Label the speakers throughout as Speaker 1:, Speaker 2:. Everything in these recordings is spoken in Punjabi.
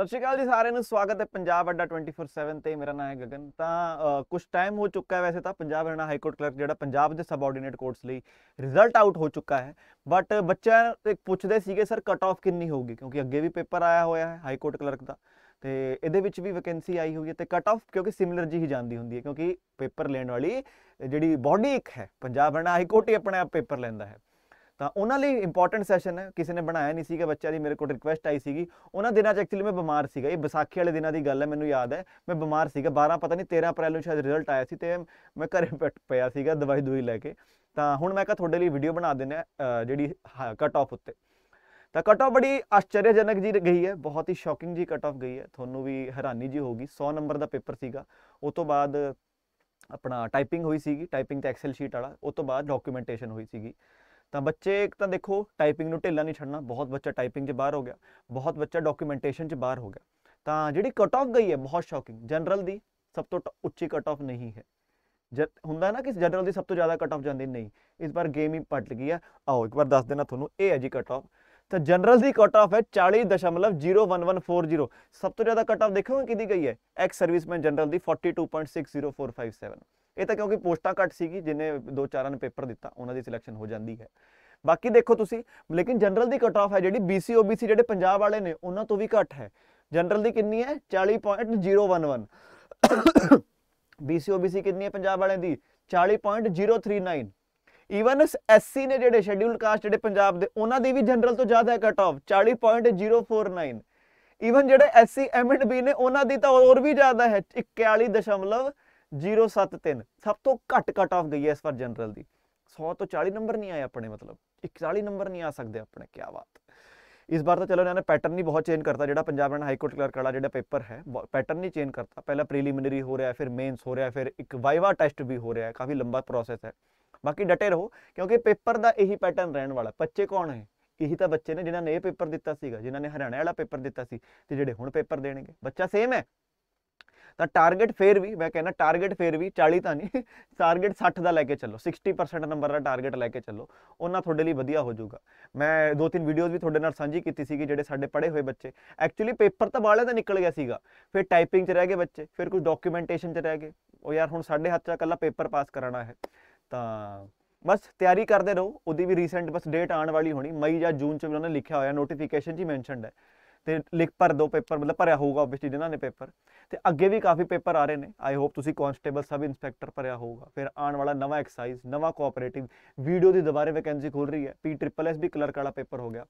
Speaker 1: ਸਤਿ ਸ਼੍ਰੀ ਅਕਾਲ ਜੀ ਸਾਰਿਆਂ ਨੂੰ ਸਵਾਗਤ ਹੈ ਪੰਜਾਬ ਅੱਡਾ 24/7 ਤੇ ਮੇਰਾ ਨਾਮ ਹੈ ਗਗਨ ਤਾਂ ਕੁਝ ਟਾਈਮ ਹੋ ਚੁੱਕਾ ਹੈ ਵੈਸੇ ਤਾਂ Punjab Haryana high court clerk ਜਿਹੜਾ ਪੰਜਾਬ ਦੇ ਸਬਆਰਡੀਨੇਟ ਕੋਰਟਸ ਲਈ ਰਿਜ਼ਲਟ ਆਊਟ ਹੋ ਚੁੱਕਾ ਹੈ ਬਟ ਬੱਚਿਆਂ ਤੇ ਪੁੱਛਦੇ ਸੀਗੇ ਸਰ ਕਟ ਆਫ ਕਿੰਨੀ ਹੋਊਗੀ ਕਿਉਂਕਿ ਅੱਗੇ ਵੀ ਪੇਪਰ ਆਇਆ ਹੋਇਆ ਹੈ ਹਾਈ ਕੋਰਟ ਕਲਰਕ ਦਾ ਤੇ ਇਹਦੇ ਵਿੱਚ ਵੀ ਵੈਕੈਂਸੀ ਆਈ ਹੋਈ ਹੈ ਤੇ ਕਟ ਆਫ ਕਿਉਂਕਿ ਸਿਮਿਲਰ ਜੀ ਹੀ ਜਾਂਦੀ ਹੁੰਦੀ ਹੈ ਕਿਉਂਕਿ ਪੇਪਰ ਲੈਣ ਵਾਲੀ ਜਿਹੜੀ ਬਾਡੀ ਇੱਕ ਹੈ ਪੰਜਾਬ ਹਰਿਆਣਾ ਹਾਈ ਕੋਰਟ ਹੀ ਆਪ ਪੇਪਰ ਲੈਂਦਾ ਹੈ ਤਾਂ ਉਹਨਾਂ ਲਈ ਇੰਪੋਰਟੈਂਟ ਸੈਸ਼ਨ ਹੈ ਕਿਸੇ ਨੇ ਬਣਾਇਆ ਨਹੀਂ ਸੀਗਾ ਬੱਚਿਆਂ ਦੀ ਮੇਰੇ ਕੋਲ ਰਿਕੁਐਸਟ ਆਈ ਸੀਗੀ ਉਹਨਾਂ ਦਿਨਾਂ 'ਚ ਐਕਚੁਅਲੀ ਮੈਂ ਬਿਮਾਰ ਸੀਗਾ ਇਹ ਵਿਸਾਖੀ ਵਾਲੇ ਦਿਨਾਂ ਦੀ ਗੱਲ ਹੈ ਮੈਨੂੰ ਯਾਦ ਹੈ ਮੈਂ ਬਿਮਾਰ ਸੀਗਾ 12 ਪਤਾ ਨਹੀਂ 13 ਅਪ੍ਰੈਲ ਨੂੰ ਸ਼ਾਇਦ ਰਿਜ਼ਲਟ ਆਇਆ ਸੀ ਤੇ ਮੈਂ ਘਰੇ ਪਿਆ ਸੀਗਾ ਦਵਾਈ ਦੂਈ ਲੈ ਕੇ ਤਾਂ ਹੁਣ ਮੈਂ ਕਿਹਾ ਤੁਹਾਡੇ ਲਈ ਵੀਡੀਓ ਬਣਾ ਦਿੰਨੇ ਜਿਹੜੀ ਕਟ ਆਫ ਉੱਤੇ ਤਾਂ ਕਟ ਆਫ ਬੜੀ ਆਸ਼ਚਰਜਨਕ ਜੀ ਗਈ ਹੈ ਬਹੁਤ ਹੀ ਸ਼ੌਕਿੰਗ ਜੀ ਕਟ ਆਫ ਗਈ ਹੈ ਤੁਹਾਨੂੰ ਵੀ ਹੈਰਾਨੀ ਜੀ ਹੋਗੀ 100 ਨੰਬਰ ਦਾ ਪੇਪਰ ਸੀਗਾ ਉਸ ਤੋਂ ਬਾਅਦ ਆਪਣਾ ਟਾਈਪਿੰਗ ਹੋਈ ਸੀਗੀ ਟਾਈਪਿੰਗ ਤੇ ਐਕਸਲ ਸ਼ੀਟ ਵਾਲਾ ਉਸ ਤੋਂ ਬਾਅਦ ਡਾਕੂਮੈਂਟੇਸ਼ਨ ਹੋਈ ਸੀਗੀ ਤਾਂ ਬੱਚੇ ਇੱਕ ਤਾਂ ਦੇਖੋ ਟਾਈਪਿੰਗ ਨੂੰ ਢਿੱਲਾ ਨਹੀਂ ਛੱਡਣਾ ਬਹੁਤ ਬੱਚਾ ਟਾਈਪਿੰਗ 'ਚ ਬਾਹਰ ਹੋ ਗਿਆ ਬਹੁਤ ਬੱਚਾ ਡਾਕੂਮੈਂਟੇਸ਼ਨ 'ਚ ਬਾਹਰ ਹੋ ਗਿਆ ਤਾਂ ਜਿਹੜੀ ਕਟ ਆਫ ਗਈ ਹੈ ਬਹੁਤ ਸ਼ੌਕਿੰਗ ਜਨਰਲ ਦੀ ਸਭ ਤੋਂ ਉੱਚੀ ਕਟ ਆਫ ਨਹੀਂ ਹੈ ਜਦ ਹੁੰਦਾ ਨਾ ਕਿ ਜਨਰਲ ਦੀ ਸਭ ਤੋਂ ਜ਼ਿਆਦਾ ਕਟ ਆਫ ਜਾਂਦੀ ਨਹੀਂ ਇਸ ਵਾਰ ਗੇਮ ਹੀ ਪਟ ਗਈ ਆ ਆਓ ਇੱਕ ਵਾਰ ਦੱਸ ਦੇਣਾ ਤੁਹਾਨੂੰ ਇਹ ਹੈ ਜੀ ਕਟ ਆਫ ਤਾਂ ਜਨਰਲ ਦੀ ਕਟ ਆਫ ਹੈ 40.01140 ਸਭ ਤੋਂ ਜ਼ਿਆਦਾ ਕਟ ਆਫ ਦੇਖੋਗੇ ਕਿਹਦੀ ਗਈ ਹੈ ਐਕਸ ਸਰਵਿਸਮੈਨ ਜਨਰਲ ਦੀ 42.60457 ਇਹ ਤਾਂ ਕਿਉਂਕਿ ਪੋਸਟਾਂ ਘੱਟ ਸੀਗੀ ਜਿਨੇ ਦੋ ਚਾਰਾਂ ਨੇ ਪੇਪਰ ਦਿੱਤਾ ਉਹਨਾਂ ਦੀ ਸਿਲੈਕਸ਼ਨ ਹੋ ਜਾਂਦੀ ਹੈ ਬਾਕੀ ਦੇਖੋ ਤੁਸੀਂ ਲੇਕਿਨ ਜਨਰਲ ਦੀ ਕਟ ਆਫ ਹੈ ਜਿਹੜੀ BC OBC ਜਿਹੜੇ ਪੰਜਾਬ ਵਾਲੇ ਨੇ ਉਹਨਾਂ ਤੋਂ ਵੀ ਘੱਟ ਹੈ ਜਨਰਲ ਦੀ ਕਿੰਨੀ ਹੈ 40.011 BC OBC ਕਿੰਨੀ ਹੈ ਪੰਜਾਬ ਵਾਲਿਆਂ ਦੀ 40.039 ਈਵਨ ਐਸਸੀ ਨੇ ਜਿਹੜੇ ਸ਼ੈਡਿਊਲ ਕਾਸਟ ਜਿਹੜੇ ਪੰਜਾਬ ਦੇ ਉਹਨਾਂ ਦੀ ਵੀ ਜਨਰਲ ਤੋਂ ਜ਼ਿਆਦਾ ਹੈ ਕਟ ਆਫ 40.049 ਈਵਨ ਜਿਹੜੇ ਐਸਸੀ ਐਮ ਐਂਡ ਬੀ ਨੇ ਉਹਨਾਂ ਦੀ ਤਾਂ ਹੋਰ ਵੀ ਜ਼ਿਆਦਾ ਹੈ 0.73 ਸਭ ਤੋਂ ਘੱਟ ਕਟ ਆਫ ਗਈ ਹੈ ਇਸ ਵਾਰ ਜਨਰਲ ਦੀ 100 ਤੋਂ 40 ਨੰਬਰ ਨਹੀਂ ਆਏ ਆਪਣੇ ਮਤਲਬ 41 ਨੰਬਰ ਨਹੀਂ ਆ ਸਕਦੇ ਆਪਣੇ ਕੀ ਬਾਤ ਇਸ ਵਾਰ ਤਾਂ ਚਲੋ ਇਹਨਾਂ ਨੇ ਪੈਟਰਨ ਹੀ ਬਹੁਤ ਚੇਂਜ ਕਰਤਾ ਜਿਹੜਾ Punjab Haryana high court clerk ਵਾਲਾ ਜਿਹੜਾ ਪੇਪਰ ਹੈ ਪੈਟਰਨ ਹੀ ਚੇਂਜ ਕਰਤਾ ਪਹਿਲਾਂ ਪ੍ਰੀਲਿਮਿਨਰੀ ਹੋ ਰਿਹਾ ਫਿਰ ਮੇਨਸ ਹੋ ਰਿਹਾ ਫਿਰ ਇੱਕ ਵਾਈਵਾ ਟੈਸਟ ਵੀ ਹੋ ਰਿਹਾ ਕਾਫੀ ਲੰਬਾ ਪ੍ਰੋਸੈਸ ਹੈ ਬਾਕੀ ਡਟੇ ਰਹੋ ਕਿਉਂਕਿ ਪੇਪਰ ਦਾ ਇਹੀ ਪੈਟਰਨ ਰਹਿਣ ਵਾਲਾ ਬੱਚੇ ਕੌਣ ਹੈ ਇਹੀ ਤਾਂ ਬੱਚੇ ਨੇ ਜਿਨ੍ਹਾਂ ਨੇ ਇਹ ਪੇਪਰ ਦਿੱਤਾ ਸੀਗਾ ਜਿਨ੍ਹਾਂ ਨੇ ਹਰਿਆਣਾ ਵਾਲਾ ਪੇਪਰ ਦਿੱਤਾ ਸੀ ਤੇ ਜਿਹੜੇ ਹੁਣ ਪੇਪਰ ਦੇਣਗੇ ਬੱਚਾ ਸੇਮ ਹੈ ਤਾਂ ਟਾਰਗੇਟ ਫੇਰ ਵੀ ਮੈਂ ਕਹਿੰਦਾ ਟਾਰਗੇਟ ਫੇਰ ਵੀ 40 ਤਾਂ ਨਹੀਂ ਟਾਰਗੇਟ 60 ਦਾ ਲੈ ਕੇ ਚੱਲੋ 60% ਨੰਬਰ ਦਾ ਟਾਰਗੇਟ ਲੈ ਕੇ ਚੱਲੋ ਉਹਨਾਂ ਤੁਹਾਡੇ ਲਈ ਵਧੀਆ ਹੋ ਜਾਊਗਾ ਮੈਂ ਦੋ ਤਿੰਨ ਵੀਡੀਓਜ਼ ਵੀ ਤੁਹਾਡੇ ਨਾਲ ਸਾਂਝੀ ਕੀਤੀ ਸੀਗੀ ਜਿਹੜੇ ਸਾਡੇ ਪੜ੍ਹੇ ਹੋਏ ਬੱਚੇ ਐਕਚੁਅਲੀ ਪੇਪਰ ਤਾਂ ਵਾਲੇ ਤਾਂ ਨਿਕਲ ਗਿਆ ਸੀਗਾ ਫਿਰ ਟਾਈਪਿੰਗ 'ਚ ਰਹਿ ਗਏ ਬੱਚੇ ਫਿਰ ਕੁਝ ਡਾਕੂਮੈਂਟੇਸ਼ਨ 'ਚ ਰਹਿ ਗਏ ਉਹ ਯਾਰ ਹੁਣ ਸਾਡੇ ਹੱਥ 'ਚ ਇਕੱਲਾ ਪੇਪਰ ਪਾਸ ਕਰਾਣਾ ਹੈ ਤਾਂ ਬਸ ਤਿਆਰੀ ਕਰਦੇ ਰਹੋ ਉਹਦੀ ਵੀ ਰੀਸੈਂਟ ਬਸ ਡੇਟ ਆਉਣ ਵਾਲੀ ਹੋਣੀ ਮਈ ਜਾਂ ਜੂਨ 'ਚ ਉਹਨਾਂ ਨੇ ਲਿਖਿਆ ਹੋਇਆ ਨੋਟੀਫਿਕੇਸ਼ਨ 'ਚ ਹੀ ਮੈਂਸ਼ਨਡ ਹੈ ਤੇ ਲਿਖ ਭਰ ਦੋ ਪੇਪਰ ਮਤਲਬ ਭਰਿਆ ਹੋਊਗਾ ਆਬਵੀਅਸਲੀ ਜਿਨ੍ਹਾਂ ਨੇ ਪੇਪਰ ਤੇ ਅੱਗੇ ਵੀ ਕਾਫੀ ਪੇਪਰ ਆ ਰਹੇ ਨੇ ਆਈ ਹੋਪ ਤੁਸੀਂ ਕਨਸਟੇਬਲ ਸਬ ਇੰਸਪੈਕਟਰ ਭਰਿਆ ਹੋਊਗਾ ਫਿਰ ਆਉਣ ਵਾਲਾ ਨਵਾਂ ਐਕਸਾਈਜ਼ ਨਵਾਂ ਕੋਆਪਰੇਟਿਵ ਵੀਡੀਓ ਦੀ ਦੁਬਾਰੇ ਵੈਕੈਂਸੀ ਖੁੱਲ ਰਹੀ ਹੈ P triple S B clerk ਵਾਲਾ ਪੇਪਰ ਹੋ ਗਿਆ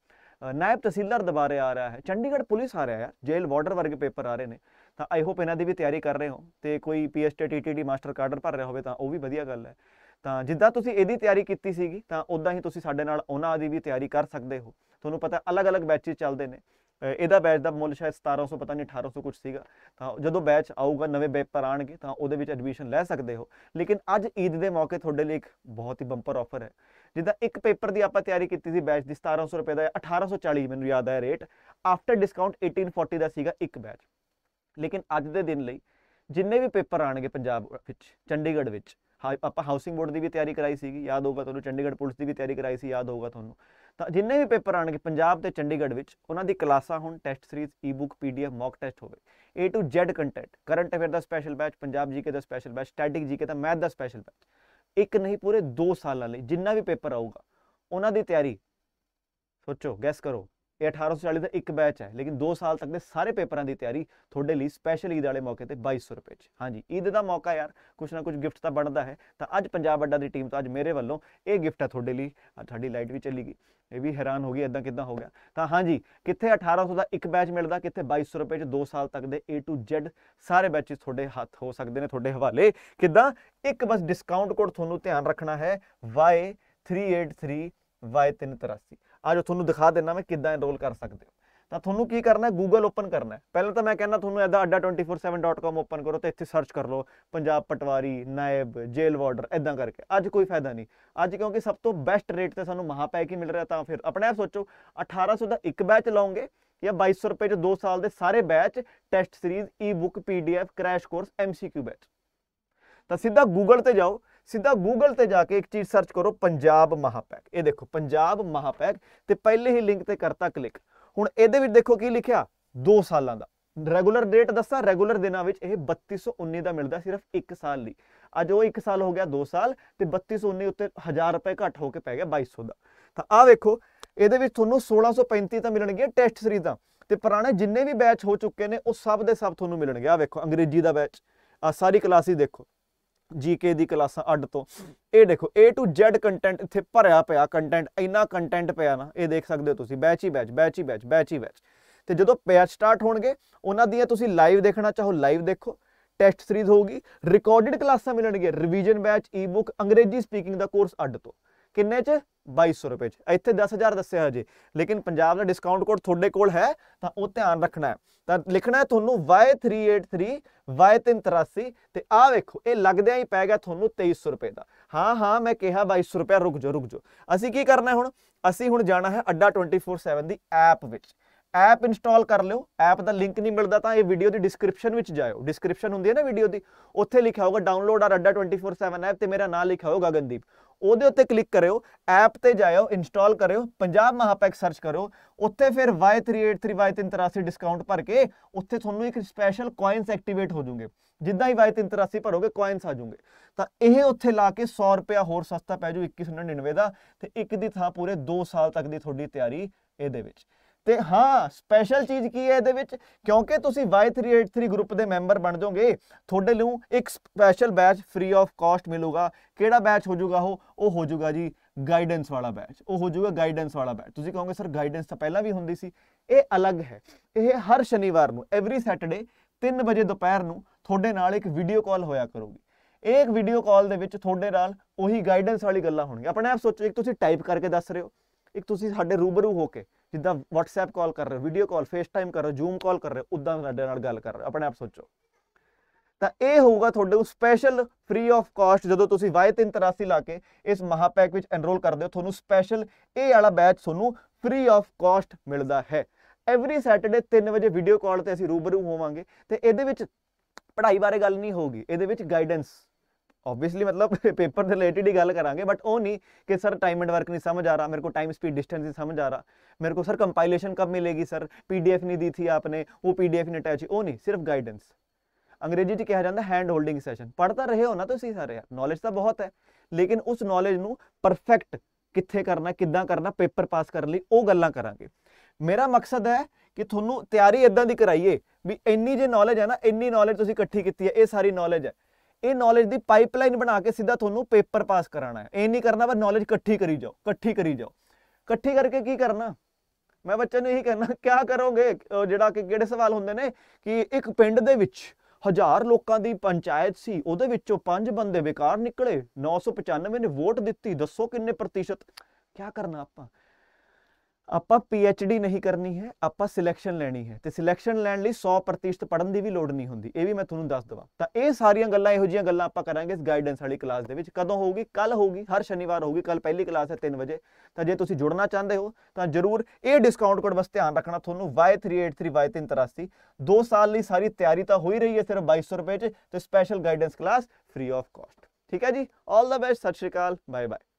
Speaker 1: ਨਾਇਬ ਤਹਿਸੀਲਦਾਰ ਦੁਬਾਰੇ ਆ ਰਿਹਾ ਹੈ ਚੰਡੀਗੜ੍ਹ ਪੁਲਿਸ ਆ ਰਿਹਾ ਹੈ ਜੇਲ੍ਹ ਬਾਰਡਰ ਵਰਗੇ ਪੇਪਰ ਆ ਰਹੇ ਨੇ ਤਾਂ ਆਈ ਹੋਪ ਇਹਨਾਂ ਦੀ ਵੀ ਤਿਆਰੀ ਕਰ ਰਹੇ ਹੋ ਤੇ ਕੋਈ ਪੀਐਸਟੀ ਡੀ ਮਾਸਟਰ ਕਾਰਡਰ ਭਰ ਰਿਹਾ ਹੋਵੇ ਤਾਂ ਉਹ ਵੀ ਵਧੀਆ ਗੱਲ ਹੈ ਤਾਂ ਜਿੱਦਾਂ ਤੁਸੀਂ ਇਹਦੀ ਤਿਆਰੀ ਕੀਤੀ ਸੀਗੀ ਤਾਂ ਉਦਾਂ ਹੀ ਤੁਸੀਂ ਸਾਡੇ ਨਾਲ ਉਹਨਾਂ ਦੀ ਵੀ ਤਿਆਰੀ ਕਰ ਸਕਦੇ ਹੋ ਤੁਹਾਨੂੰ ਪਤਾ ਅਲੱਗ-ਅਲੱਗ ਬੈਚੇ ਚੱਲਦੇ ਨੇ ਇਹਦਾ ਬੈਚ ਦਾ ਮੁੱਲ ਸ਼ਾਇਦ 1700 ਪਤਾ ਨਹੀਂ 1800 ਕੁਝ ਸੀਗਾ ਤਾਂ ਜਦੋਂ ਬੈਚ ਆਊਗਾ ਨਵੇਂ ਪੇਪਰ ਆਣਗੇ ਤਾਂ ਉਹਦੇ ਵਿੱਚ ਐਡਮਿਸ਼ਨ ਲੈ ਸਕਦੇ ਹੋ ਲੇਕਿਨ ਅੱਜ ਈਦ ਦੇ ਮੌਕੇ ਤੁਹਾਡੇ ਲਈ ਇੱਕ ਬਹੁਤ ਹੀ ਬੰਪਰ ਆਫਰ ਹੈ ਜਿੱਦਾਂ ਇੱਕ ਪੇਪਰ ਦੀ ਆਪਾਂ ਤਿਆਰੀ ਕੀਤੀ ਸੀ ਬੈਚ ਦੀ 1700 ਰੁਪਏ ਦਾ 1840 ਮੈਨੂੰ ਯਾਦ ਆਇਆ ਰੇਟ ਆਫਟਰ ਡਿਸਕਾਊਂਟ 1840 ਦਾ ਸੀਗਾ ਇੱਕ ਬੈਚ ਲੇਕਿਨ ਅੱਜ ਦੇ ਦਿਨ ਲਈ ਜਿੰਨੇ ਵੀ ਪੇਪਰ ਆਣਗੇ ਪੰਜਾਬ ਵਿੱਚ ਚੰਡੀਗੜ੍ਹ ਵਿੱਚ ਆਪਾਂ ਹਾਊਸਿੰਗ ਬੋਰਡ ਦੀ ਵੀ ਤਿਆਰੀ ਕਰਾਈ ਸੀਗੀ ਯਾਦ ਹੋਊਗਾ ਤੁਹਾਨੂੰ ਚੰਡੀਗੜ੍ਹ ਪੁਲਿਸ ਦੀ ਵੀ ਤਿਆਰੀ ਕਰਾਈ ਸੀ ਯਾਦ ਹੋਊਗਾ ਤੁਹਾਨੂੰ ਤਾਂ ਜਿੰਨੇ ਵੀ ਪੇਪਰ ਆਣਗੇ ਪੰਜਾਬ ਤੇ ਚੰਡੀਗੜ੍ਹ ਵਿੱਚ ਉਹਨਾਂ ਦੀ ਕਲਾਸਾਂ ਹੁਣ test series ebook PDF mock test ਹੋਵੇ A to Z content current affair ਦਾ ਸਪੈਸ਼ਲ ਬੈਚ ਪੰਜਾਬ ਜੀਕੇ ਦਾ ਸਪੈਸ਼ਲ ਬੈਚ ਸਟੈਟਿਕ ਜੀਕੇ ਦਾ ਮੈਥ ਦਾ ਸਪੈਸ਼ਲ ਬੈਚ ਇੱਕ ਨਹੀਂ ਪੂਰੇ 2 ਸਾਲਾਂ ਲਈ ਜਿੰਨਾ ਵੀ ਪੇਪਰ ਆਊਗਾ ਉਹਨਾਂ ਦੀ ਤਿਆਰੀ ਸੋਚੋ ਗੈਸ ਕਰੋ ਇਹ 1840 ਦਾ ਇੱਕ ਬੈਚ ਹੈ ਲੇਕਿਨ 2 ਸਾਲ ਤੱਕ ਦੇ ਸਾਰੇ ਪੇਪਰਾਂ ਦੀ ਤਿਆਰੀ ਤੁਹਾਡੇ ਲਈ ਸਪੈਸ਼ਲ ਈਦ ਵਾਲੇ ਮੌਕੇ ਤੇ 2200 ਰੁਪਏ 'ਚ ਹਾਂਜੀ ਈਦ ਦਾ ਮੌਕਾ ਯਾਰ ਕੁਛ ਨਾ ਕੁਛ ਗਿਫਟ ਤਾਂ ਬਣਦਾ ਹੈ ਤਾਂ ਅੱਜ ਪੰਜਾਬ ਵੱਡਾ ਦੀ ਟੀਮ ਤੋਂ ਅੱਜ ਮੇਰੇ ਵੱਲੋਂ ਇਹ ਗਿਫਟ ਹੈ ਤੁਹਾਡੇ ਲਈ ਤੁਹਾਡੀ ਲਾਈਟ ਵੀ ਚੱਲੀ ਗਈ ਇਹ ਵੀ ਹੈਰਾਨ ਹੋ ਗਈ ਇਦਾਂ ਕਿਦਾਂ ਹੋ ਗਿਆ ਤਾਂ ਹਾਂਜੀ ਕਿੱਥੇ 1800 ਦਾ ਇੱਕ ਬੈਚ ਮਿਲਦਾ ਕਿੱਥੇ 2200 ਰੁਪਏ 'ਚ 2 ਸਾਲ ਤੱਕ ਦੇ A to Z ਸਾਰੇ ਬੈਚਸ ਤੁਹਾਡੇ ਹੱਥ ਹੋ ਸਕਦੇ ਨੇ ਤੁਹਾਡੇ ਹਵਾਲੇ ਕਿਦਾਂ ਇੱਕ ਬਸ ਡਿਸਕਾਊਂਟ ਕੋਡ ਤੁਹਾਨੂੰ ਧਿਆਨ ਰੱਖਣਾ ਹੈ Y383 Y383 ਆ ਜੋ ਤੁਹਾਨੂੰ ਦਿਖਾ ਦੇਣਾ ਮੈਂ ਕਿੱਦਾਂ ਇਨਰੋਲ ਕਰ ਸਕਦੇ ਹੋ ਤਾਂ ਤੁਹਾਨੂੰ ਕੀ ਕਰਨਾ ਹੈ ਗੂਗਲ ਓਪਨ ਕਰਨਾ ਹੈ ਪਹਿਲਾਂ ਤਾਂ ਮੈਂ ਕਹਿੰਦਾ ਤੁਹਾਨੂੰ ਐਦਾ adda247.com ਓਪਨ ਕਰੋ ਤੇ ਇੱਥੇ ਸਰਚ ਕਰ ਲਓ ਪੰਜਾਬ ਪਟਵਾਰੀ ਨਾਇਬ ਜੇਲ ਵਾਰਡਰ ਐਦਾਂ ਕਰਕੇ ਅੱਜ ਕੋਈ ਫਾਇਦਾ ਨਹੀਂ ਅੱਜ ਕਿਉਂਕਿ ਸਭ ਤੋਂ ਬੈਸਟ ਰੇਟ ਤੇ ਸਾਨੂੰ ਮਹਾਪੈਕ ਹੀ ਮਿਲ ਰਿਹਾ ਤਾਂ ਫਿਰ ਆਪਣੇ ਆਪ ਸੋਚੋ 1800 ਦਾ ਇੱਕ ਬੈਚ ਲਾਉਂਗੇ ਜਾਂ 2200 ਰੁਪਏ ਚ 2 ਸਾਲ ਦੇ ਸਾਰੇ batch test series ebook PDF crash course MCQ batch ਤਾਂ ਸਿੱਧਾ ਗੂਗਲ ਤੇ ਜਾਓ ਸਿੱਧਾ ਗੂਗਲ ਤੇ ਜਾ ਕੇ ਇੱਕ ਚੀਜ਼ ਸਰਚ ਕਰੋ ਪੰਜਾਬ ਮਹਾਪੈਕ ਇਹ ਦੇਖੋ ਪੰਜਾਬ ਮਹਾਪੈਕ ਤੇ ਪਹਿਲੇ ਹੀ ਲਿੰਕ ਤੇ ਕਰਤਾ ਕਲਿੱਕ ਹੁਣ ਇਹਦੇ ਵਿੱਚ ਦੇਖੋ ਕੀ ਲਿਖਿਆ 2 ਸਾਲਾਂ ਦਾ ਰੈਗੂਲਰ ਰੇਟ ਦੱਸਾਂ ਰੈਗੂਲਰ ਦਿਨਾਂ ਵਿੱਚ ਇਹ 3219 ਦਾ ਮਿਲਦਾ ਸਿਰਫ 1 ਸਾਲ ਲਈ ਅੱਜ ਉਹ 1 ਸਾਲ ਹੋ ਗਿਆ 2 ਸਾਲ ਤੇ 3219 ਉੱਤੇ 1000 ਰੁਪਏ ਘੱਟ ਹੋ ਕੇ ਪੈ ਗਿਆ 2200 ਦਾ ਤਾਂ ਆ ਵੇਖੋ ਇਹਦੇ ਵਿੱਚ ਤੁਹਾਨੂੰ 1635 ਤਾਂ ਮਿਲਣਗੇ ਟੈਸਟ ਸੀਰੀਜ਼ਾਂ ਤੇ ਪੁਰਾਣੇ ਜਿੰਨੇ ਵੀ ਬੈਚ ਹੋ ਚੁੱਕੇ ਨੇ ਉਹ ਸਭ ਦੇ ਸਭ ਤੁਹਾਨੂੰ ਮਿਲਣਗੇ ਆ ਵੇਖੋ ਅੰਗਰੇਜ਼ੀ ਦਾ ਬੈਚ ਆ ਸਾਰੀ ਕਲਾਸਿਸ ਦੇਖੋ ਜੀਕੇ ਦੀ ਕਲਾਸਾਂ ਅੱਡ ਤੋਂ ਇਹ ਦੇਖੋ A ਟੂ Z ਕੰਟੈਂਟ ਇੱਥੇ ਭਰਿਆ ਪਿਆ ਕੰਟੈਂਟ ਇੰਨਾ ਕੰਟੈਂਟ ਪਿਆ ਨਾ ਇਹ ਦੇਖ ਸਕਦੇ ਹੋ ਤੁਸੀਂ ਬੈਚ ਹੀ ਬੈਚ ਬੈਚ ਹੀ ਬੈਚ ਬੈਚ ਹੀ ਬੈਚ ਤੇ ਜਦੋਂ ਪੈਚ ਸਟਾਰਟ ਹੋਣਗੇ ਉਹਨਾਂ ਦੀਆਂ ਤੁਸੀਂ ਲਾਈਵ ਦੇਖਣਾ ਚਾਹੋ ਲਾਈਵ ਦੇਖੋ ਟੈਸਟ ਸੀਰੀਜ਼ ਹੋਊਗੀ ਰਿਕਾਰਡਡ ਕਲਾਸਾਂ ਮਿਲਣਗੀਆਂ ਰਿਵੀਜ਼ਨ ਬੈਚ ਈ-ਬੁੱਕ ਅੰਗਰੇਜ਼ੀ ਸਪੀਕਿੰਗ ਦਾ ਕੋਰਸ ਅੱਡ ਤੋਂ ਕਿੰਨੇ ਚ 2200 ਰੁਪਏ ਚ ਇੱਥੇ 10000 ਦੱਸਿਆ ਹਜੇ ਲੇਕਿਨ ਪੰਜਾਬ ਦਾ ਡਿਸਕਾਊਂਟ ਕੋਡ ਤੁਹਾਡੇ ਕੋਲ ਹੈ ਤਾਂ ਉਹ ਧਿਆਨ ਰੱਖਣਾ ਤਾਂ ਲਿਖਣਾ ਹੈ ਤੁਹਾਨੂੰ Y383 Y383 ਤੇ ਆਹ ਵੇਖੋ ਇਹ ਲੱਗਦਿਆਂ ਹੀ ਪੈ ਗਿਆ ਤੁਹਾਨੂੰ 2300 ਰੁਪਏ ਦਾ ਹਾਂ ਹਾਂ ਮੈਂ ਕਿਹਾ 2200 ਰੁਪਏ ਰੁਕ ਜਾ ਰੁਕ ਜਾ ਅਸੀਂ ਕੀ ਕਰਨਾ ਹੁਣ ਅਸੀਂ ਹੁਣ ਜਾਣਾ ਹੈ ਅੱਡਾ 24/7 ਦੀ ਐਪ ਵਿੱਚ ਐਪ ਇੰਸਟਾਲ ਕਰ ਲਿਓ ਐਪ ਦਾ ਲਿੰਕ ਨਹੀਂ ਮਿਲਦਾ ਤਾਂ ਇਹ ਵੀਡੀਓ ਦੀ ਡਿਸਕ੍ਰਿਪਸ਼ਨ ਵਿੱਚ ਜਾਇਓ ਡਿਸਕ੍ਰਿਪਸ਼ਨ ਹੁੰਦੀ ਹੈ ਨਾ ਵੀਡੀਓ ਦੀ ਉੱਥੇ ਲਿਖਿਆ ਹੋਗਾ ਡਾਊਨਲੋਡ ਆਰ ਅੱਡਾ 24/7 ਐਪ ਤੇ ਮੇਰਾ ਨਾਮ ਲਿਖਿਆ ਹੋਗਾ ਗਗਨਦੀਪ ਉਹਦੇ ਉੱਤੇ ਕਲਿੱਕ ਕਰਿਓ ਐਪ ਤੇ ਜਾਇਓ ਇੰਸਟਾਲ ਕਰਿਓ ਪੰਜਾਬ ਮਹਾਪੈਕ ਸਰਚ ਕਰਿਓ ਉੱਥੇ ਫਿਰ Y383 Y383 ਡਿਸਕਾਊਂਟ ਭਰ ਕੇ ਉੱਥੇ ਤੁਹਾਨੂੰ ਇੱਕ ਸਪੈਸ਼ਲ ਕੋਇਨਸ ਐਕਟੀਵੇਟ ਹੋ ਜੂਗੇ ਜਿੱਦਾਂ ਹੀ Y383 ਭਰੋਗੇ ਕੋਇਨਸ ਆ ਜੂਗੇ ਤਾਂ ਇਹ ਉੱਥੇ ਲਾ ਕੇ 100 ਰੁਪਿਆ ਹੋਰ ਸਸਤਾ ਪੈ ਜੂ 2199 ਦਾ ਤੇ ਇੱਕ ਦੀ ਥਾਂ ਪੂਰੇ 2 ਸਾਲ ਤੱਕ ਦੀ ਤੁਹਾਡੀ ਤਿਆਰੀ ਇਹਦੇ ਵਿੱਚ ਤੇ ਹਾਂ ਸਪੈਸ਼ਲ ਚੀਜ਼ ਕੀ ਹੈ ਇਹਦੇ ਵਿੱਚ ਕਿਉਂਕਿ ਤੁਸੀਂ Y383 ਗਰੁੱਪ ਦੇ ਮੈਂਬਰ ਬਣ ਜਾਓਗੇ ਤੁਹਾਡੇ ਲਈ ਇੱਕ special batch free of cost ਮਿਲੂਗਾ ਕਿਹੜਾ ਬੈਚ ਹੋ ਜਾਊਗਾ ਉਹ ਉਹ ਹੋ ਜਾਊਗਾ ਜੀ ਗਾਈਡੈਂਸ ਵਾਲਾ ਬੈਚ ਉਹ ਹੋ ਜਾਊਗਾ ਗਾਈਡੈਂਸ ਵਾਲਾ ਬੈਚ ਤੁਸੀਂ ਕਹੋਗੇ ਸਰ ਗਾਈਡੈਂਸ ਤਾਂ ਪਹਿਲਾਂ ਵੀ ਹੁੰਦੀ ਸੀ ਇਹ ਅਲੱਗ ਹੈ ਇਹ ਹਰ ਸ਼ਨੀਵਾਰ ਨੂੰ ਐਵਰੀ ਸੈਟਰਡੇ 3 ਵਜੇ ਦੁਪਹਿਰ ਨੂੰ ਤੁਹਾਡੇ ਨਾਲ ਇੱਕ ਵੀਡੀਓ ਕਾਲ ਹੋਇਆ ਕਰੂਗੀ ਇੱਕ ਵੀਡੀਓ ਕਾਲ ਦੇ ਵਿੱਚ ਤੁਹਾਡੇ ਨਾਲ ਉਹੀ ਗਾਈਡੈਂਸ ਵਾਲੀ ਗੱਲਾਂ ਹੋਣਗੀਆਂ ਆਪਣੇ ਆਪ ਸੋਚੋ ਇੱਕ ਤੁਸੀਂ ਟਾਈਪ ਕਰਕੇ ਦੱਸ ਰਹੇ ਹੋ ਇੱਕ ਤੁਸੀਂ ਸਾਡੇ ਰੂਬਰੂ ਹੋ ਕੇ ਜਿੱਦਾਂ WhatsApp ਕਾਲ ਕਰ ਰਹੇ ਹੋ ਵੀਡੀਓ ਕਾਲ FaceTime ਕਰ ਰਹੇ ਹੋ Zoom ਕਾਲ ਕਰ ਰਹੇ ਹੋ ਉਦਾਂ ਸਾਡੇ ਨਾਲ ਗੱਲ ਕਰ ਰਹੇ ਆਪਣੇ ਆਪ ਸੋਚੋ ਤਾਂ ਇਹ ਹੋਊਗਾ ਤੁਹਾਡੇ ਨੂੰ ਸਪੈਸ਼ਲ ਫ੍ਰੀ ਆਫ ਕਾਸਟ ਜਦੋਂ ਤੁਸੀਂ Y383 ਲਾ ਕੇ ਇਸ ਮਹਾਪੈਕ ਵਿੱਚ ਐਨਰੋਲ ਕਰਦੇ ਹੋ ਤੁਹਾਨੂੰ ਸਪੈਸ਼ਲ ਇਹ ਵਾਲਾ ਬੈਚ ਤੁਹਾਨੂੰ ਫ੍ਰੀ ਆਫ ਕਾਸਟ ਮਿਲਦਾ ਹੈ ਐਵਰੀ ਸੈਟਰਡੇ 3 ਵਜੇ ਵੀਡੀਓ ਕਾਲ ਤੇ ਅਸੀਂ ਰੂਬਰੂ ਹੋਵਾਂਗੇ ਤੇ ਇਹਦੇ ਵਿੱਚ ਪੜ੍ਹਾਈ ਬਾਰੇ ਗੱਲ ਨਹੀਂ ਹੋਊਗੀ ਇਹਦੇ ਵਿੱਚ ਗਾਈਡੈਂਸ ਆਬਵੀਅਸਲੀ ਮਤਲਬ ਪੇਪਰ ਦੇ ਰਿਲੇਟਡ ਹੀ ਗੱਲ ਕਰਾਂਗੇ ਬਟ ਉਹ ਨਹੀਂ ਕਿ ਸਰ ਟਾਈਮ ਐਂਡ ਵਰਕ ਨਹੀਂ ਸਮਝ ਆ ਰਹਾ ਮੇਰੇ ਕੋ ਟਾਈਮ ਸਪੀਡ ਡਿਸਟੈਂਸ ਨਹੀਂ ਸਮਝ ਆ ਰਹਾ ਮੇਰੇ ਕੋ ਸਰ ਕੰਪਾਈਲੇਸ਼ਨ ਕਬ ਮਿਲੇਗੀ ਸਰ ਪੀਡੀਐਫ ਨਹੀਂ ਦੀ ਥੀ ਆਪਨੇ ਉਹ ਪੀਡੀਐਫ ਨਹੀਂ ਅਟੈਚ ਉਹ ਨਹੀਂ ਸਿਰਫ ਗਾਈਡੈਂਸ ਅੰਗਰੇਜ਼ੀ 'ਚ ਕਿਹਾ ਜਾਂਦਾ ਹੈਂਡ ਹੋਲਡਿੰਗ ਸੈਸ਼ਨ ਪੜਦਾ ਰਹੇ ਹੋ ਨਾ ਤੁਸੀਂ ਸਾਰੇ ਯਾਰ ਨੌਲੇਜ ਤਾਂ ਬਹੁਤ ਹੈ ਲੇਕਿਨ ਉਸ ਨੌਲੇਜ ਨੂੰ ਪਰਫੈਕਟ ਕਿੱਥੇ ਕਰਨਾ ਕਿੱਦਾਂ ਕਰਨਾ ਪੇਪਰ ਪਾਸ ਕਰਨ ਲਈ ਉਹ ਗੱਲਾਂ ਕਰਾਂਗੇ ਮੇਰਾ ਮਕਸਦ ਹੈ ਕਿ ਤੁਹਾਨੂੰ ਤਿਆਰੀ ਇਦਾਂ ਦੀ ਕਰਾਈਏ ਵੀ ਇੰਨੀ ਜੇ ਨੌਲੇਜ ਹੈ ਨਾ ਇੰਨੀ ਨੌਲੇਜ ਤੁਸੀਂ ਇਕੱਠੀ ਕੀਤੀ ਹੈ ਇਹ ਸਾਰੀ ਨੌਲੇਜ ਹੈ ਇਹ ਨੌਲੇਜ ਦੀ ਪਾਈਪਲਾਈਨ ਬਣਾ ਕੇ ਸਿੱਧਾ ਤੁਹਾਨੂੰ ਪੇਪਰ ਪਾਸ ਕਰਾਣਾ ਹੈ ਇਹ ਨਹੀਂ ਕਰਨਾ ਬਸ ਨੌਲੇਜ ਇਕੱਠੀ ਕਰੀ ਜਾਓ ਇਕੱਠੀ ਕਰੀ ਜਾਓ ਇਕੱਠੀ ਕਰਕੇ ਕੀ ਕਰਨਾ ਮੈਂ ਬੱਚਿਆਂ ਨੂੰ ਇਹੀ ਕਹਿਣਾ ਕਿਆ ਕਰੋਗੇ ਜਿਹੜਾ ਕਿ ਕਿਹੜੇ ਸਵਾਲ ਹੁੰਦੇ ਨੇ ਕਿ ਇੱਕ ਪਿੰਡ ਦੇ ਵਿੱਚ ਹਜ਼ਾਰ ਲੋਕਾਂ ਦੀ ਪੰਚਾਇਤ ਸੀ ਉਹਦੇ ਵਿੱਚੋਂ ਪੰਜ ਬੰਦੇ ਬੇਕਾਰ ਨਿਕਲੇ 995 ਨੇ ਵੋਟ ਦਿੱਤੀ ਦੱਸੋ ਕਿੰਨੇ ਪ੍ਰਤੀਸ਼ਤ ਕਿਆ ਕਰਨਾ ਆਪਾਂ ਆਪਾਂ ਪੀਐਚਡੀ ਨਹੀਂ ਕਰਨੀ ਹੈ ਆਪਾਂ ਸਿਲੈਕਸ਼ਨ ਲੈਣੀ ਹੈ ਤੇ ਸਿਲੈਕਸ਼ਨ ਲੈਣ ਲਈ 100% ਪੜਨ ਦੀ ਵੀ ਲੋੜ ਨਹੀਂ ਹੁੰਦੀ ਇਹ ਵੀ ਮੈਂ ਤੁਹਾਨੂੰ ਦੱਸ ਦਵਾਂ ਤਾਂ ਇਹ ਸਾਰੀਆਂ ਗੱਲਾਂ ਇਹੋ ਜੀਆਂ ਗੱਲਾਂ ਆਪਾਂ ਕਰਾਂਗੇ ਇਸ ਗਾਈਡੈਂਸ ਵਾਲੀ ਕਲਾਸ ਦੇ ਵਿੱਚ ਕਦੋਂ ਹੋਊਗੀ ਕੱਲ ਹੋਊਗੀ ਹਰ ਸ਼ਨੀਵਾਰ ਹੋਊਗੀ ਕੱਲ ਪਹਿਲੀ ਕਲਾਸ ਹੈ 3 ਵਜੇ ਤਾਂ ਜੇ ਤੁਸੀਂ ਜੁੜਨਾ ਚਾਹੁੰਦੇ ਹੋ ਤਾਂ ਜਰੂਰ ਇਹ ਡਿਸਕਾਊਂਟ ਕੋਡ ਬਸ ਧਿਆਨ ਰੱਖਣਾ ਤੁਹਾਨੂੰ Y383Y383 2 ਸਾਲ ਲਈ ਸਾਰੀ ਤਿਆਰੀ ਤਾਂ ਹੋ ਹੀ ਰਹੀ ਹੈ ਸਿਰਫ 2200 ਰੁਪਏ 'ਚ ਤੇ special guidance class free of cost ਠੀਕ ਹੈ ਜੀ ਆਲ ਦਾ ਬੈਸਟ ਸਤਿ ਸ਼੍ਰੀ ਅਕਾਲ ਬਾਏ ਬਾਏ